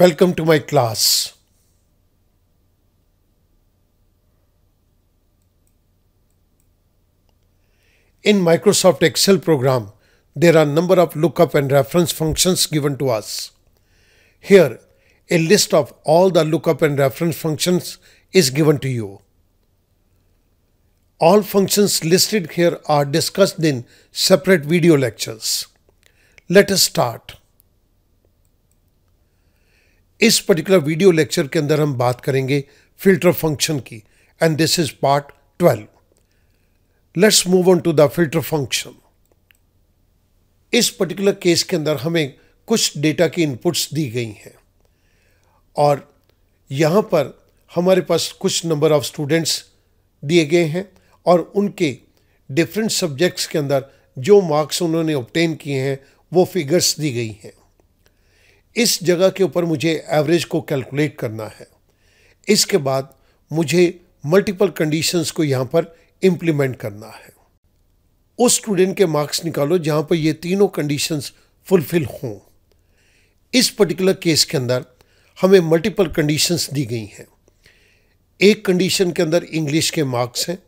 Welcome to my class. In Microsoft Excel program, there are number of lookup and reference functions given to us. Here, a list of all the lookup and reference functions is given to you. All functions listed here are discussed in separate video lectures. Let us start. इस particular video lecture के अंदर हम बात करेंगे filter function की and this is part twelve let's move on to the filter function इस particular case के अंदर हमें कुछ डेटा की इनपुट्स दी गई हैं और यहाँ पर हमारे पास कुछ नंबर ऑफ स्टूडेंट्स दिए गए हैं और उनके डिफरेंट सब्जेक्ट्स के अंदर जो मार्क्स उन्होंने ऑप्टेन किए हैं वो फिगर्स दी गई हैं इस जगह के ऊपर मुझे एवरेज को कैलकुलेट करना है इसके बाद मुझे मल्टीपल कंडीशंस को यहाँ पर इम्प्लीमेंट करना है उस स्टूडेंट के मार्क्स निकालो जहाँ पर ये तीनों कंडीशंस फुलफिल हों इस पर्टिकुलर केस के अंदर हमें मल्टीपल कंडीशंस दी गई हैं एक कंडीशन के अंदर इंग्लिश के मार्क्स हैं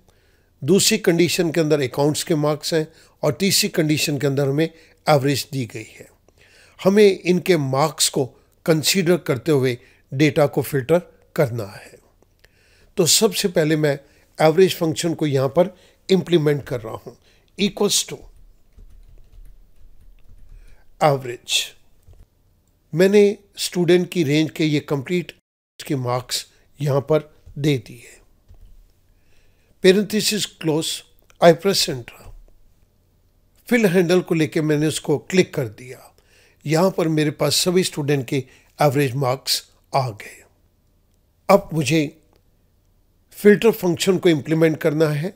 दूसरी कंडीशन के अंदर अकाउंट्स के मार्क्स हैं और तीसरी कंडीशन के अंदर हमें एवरेज दी गई है हमें इनके मार्क्स को कंसीडर करते हुए डेटा को फिल्टर करना है तो सबसे पहले मैं एवरेज फंक्शन को यहां पर इम्प्लीमेंट कर रहा हूं इक्वल्स टू एवरेज मैंने स्टूडेंट की रेंज के ये कंप्लीट के मार्क्स यहां पर दे दिए parenthesis close I press enter fill handle को लेके मैंने उसको क्लिक कर दिया यहाँ पर मेरे पास सभी स्टूडेंट के एवरेज मार्क्स आ गए अब मुझे फिल्टर फंक्शन को इम्प्लीमेंट करना है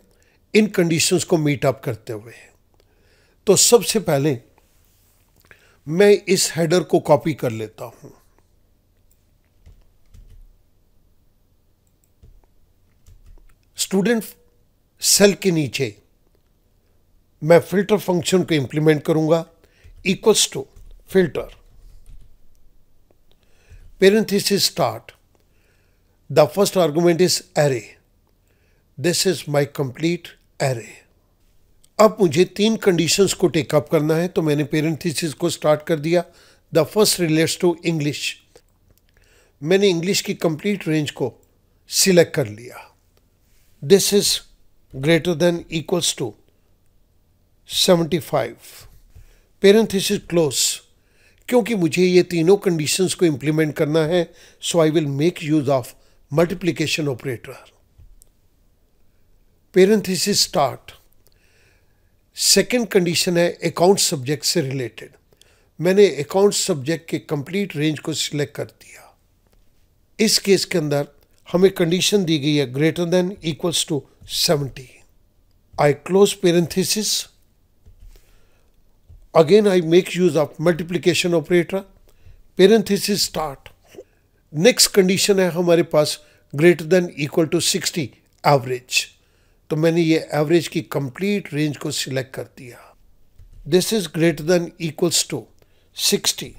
इन कंडीशंस को मीट अप करते हुए तो सबसे पहले मैं इस हेडर को कॉपी कर लेता हूं स्टूडेंट सेल के नीचे मैं फिल्टर फंक्शन को इंप्लीमेंट करूंगा equals to filter. Parenthesis start. The first argument is array. This is my complete array. अब मुझे तीन कंडीशंस को टेकअप करना है तो मैंने पेरेंथिसिस को स्टार्ट कर दिया the first relates to English मैंने इंग्लिश की कंप्लीट रेंज को सिलेक्ट कर लिया this is greater than equals to 75 parenthesis close क्योंकि मुझे ये तीनों कंडीशंस को इम्प्लीमेंट करना है so I will make use of multiplication operator parenthesis start second condition है अकाउंट सब्जेक्ट से रिलेटेड मैंने अकाउंट सब्जेक्ट के कंप्लीट रेंज को सिलेक्ट कर दिया इस केस के अंदर हमें कंडीशन दी गई है greater than equals to seventy I close parenthesis again I make use of multiplication operator parenthesis start next condition है हमारे पास greater than equal to 60 average तो मैंने ये average की complete range को select this is greater than equals to 60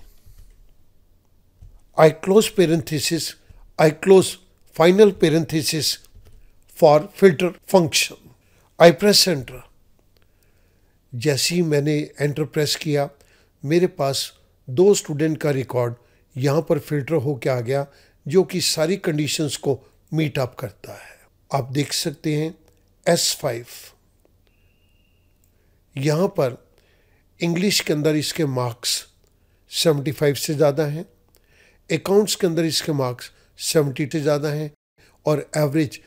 I close parenthesis I close final parenthesis for filter function I press enter जैसे ही मैंने enter press किया मेरे पास दो स्टूडेंट का रिकॉर्ड यहाँ पर फिल्टर होकर आ गया जो कि सारी कंडीशंस को मीट अप करता है आप देख सकते हैं एस फाइव यहाँ पर इंग्लिश के अंदर इसके मार्क्स 75 से ज़्यादा हैं अकाउंट्स के अंदर इसके मार्क्स 70 से ज़्यादा हैं और एवरेज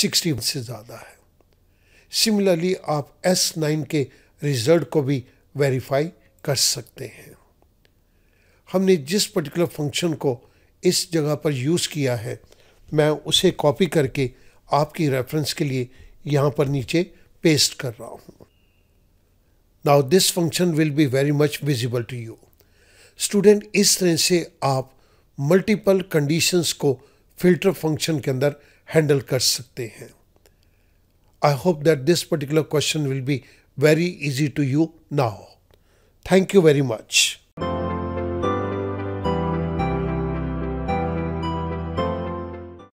60 से ज़्यादा है सिमिलरली आप एस नाइन के रिजल्ट को भी वेरीफाई कर सकते हैं हमने जिस पर्टिकुलर फंक्शन को इस जगह पर यूज़ किया है मैं उसे कॉपी करके आपकी रेफरेंस के लिए यहाँ पर नीचे पेस्ट कर रहा हूँ now this function will be very much visible to you student इस तरह से आप मल्टीपल कंडीशंस को फिल्टर फंक्शन के अंदर हैंडल कर सकते हैं I hope that this particular question will be very easy to you now. Thank you very much.